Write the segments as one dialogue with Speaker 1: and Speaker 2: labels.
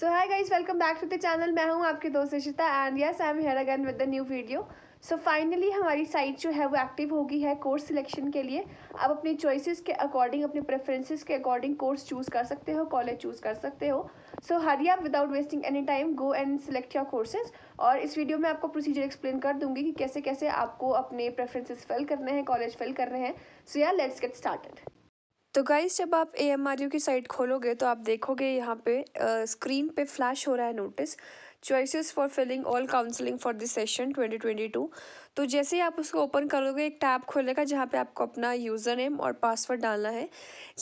Speaker 1: so hi guys welcome back to the channel मैं हूँ आपके दोस्त Rishita and yes I am here again with the new video so finally हमारी site जो है वो एक्टिव होगी है कोर्स सिलेक्शन के लिए आप अपनी चॉइसेस के अकॉर्डिंग अपने प्रेफरेंसेस के अकॉर्डिंग कोर्स चूज़ कर सकते हो कॉलेज चूज़ कर सकते हो सो हरी आप without wasting any time go and select your courses और इस वीडियो में आपको प्रोसीजर एक्सप्लेन कर दूंगी कि कैसे कैसे आपको अपने प्रेफरेंसेज फिल करने हैं कॉलेज फिल कर रहे हैं so yeah let's get started तो गाइस जब आप ए एम आर यू की साइट खोलोगे तो आप देखोगे यहाँ पे स्क्रीन पे फ्लैश हो रहा है notice choices for filling all counselling for this session 2022 तो जैसे ही आप उसको ओपन करोगे एक टैब खोलेगा जहाँ पे आपको अपना यूज़र नेम और पासवर्ड डालना है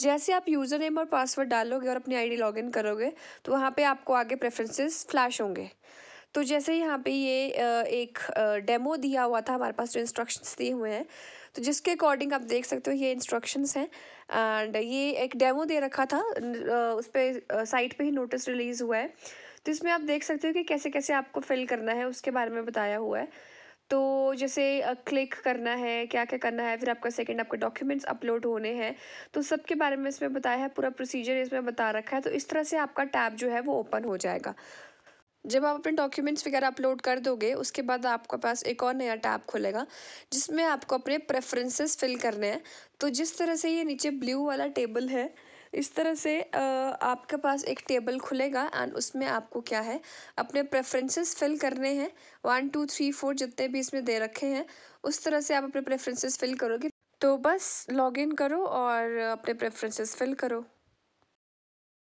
Speaker 1: जैसे आप यूज़र नेम और पासवर्ड डालोगे और अपनी आईडी लॉगिन करोगे तो वहाँ पे आपको आगे प्रेफरेंसेस फ्लैश होंगे तो जैसे यहाँ पे ये एक डेमो दिया हुआ था हमारे पास जो इंस्ट्रक्शंस दिए हुए हैं तो जिसके अकॉर्डिंग आप देख सकते हो ये इंस्ट्रक्शंस हैं एंड ये एक डेमो दे रखा था उस पर साइट पे ही नोटिस रिलीज़ हुआ है तो इसमें आप देख सकते हो कि कैसे कैसे आपको फिल करना है उसके बारे में बताया हुआ है तो जैसे क्लिक करना है क्या क्या करना है फिर आपका सेकंड आपके डॉक्यूमेंट्स अपलोड होने हैं तो सब के बारे में इसमें बताया है पूरा प्रोसीजर इसमें बता रखा है तो इस तरह से आपका टैब जो है वो ओपन हो जाएगा जब आप अपने डॉक्यूमेंट्स वगैरह अपलोड कर दोगे उसके बाद आपके पास एक और नया टैब खुलेगा जिसमें आपको अपने प्रेफरेंसेस फिल करने हैं तो जिस तरह से ये नीचे ब्लू वाला टेबल है इस तरह से आपके पास एक टेबल खुलेगा एंड उसमें आपको क्या है अपने प्रेफरेंसेस फिल करने हैं वन टू थ्री फोर जितने भी इसमें दे रखे हैं उस तरह से आप अपने प्रेफरेंसेस फिल करोगे तो बस इन करो और अपने प्रेफरेंसेस फिल करो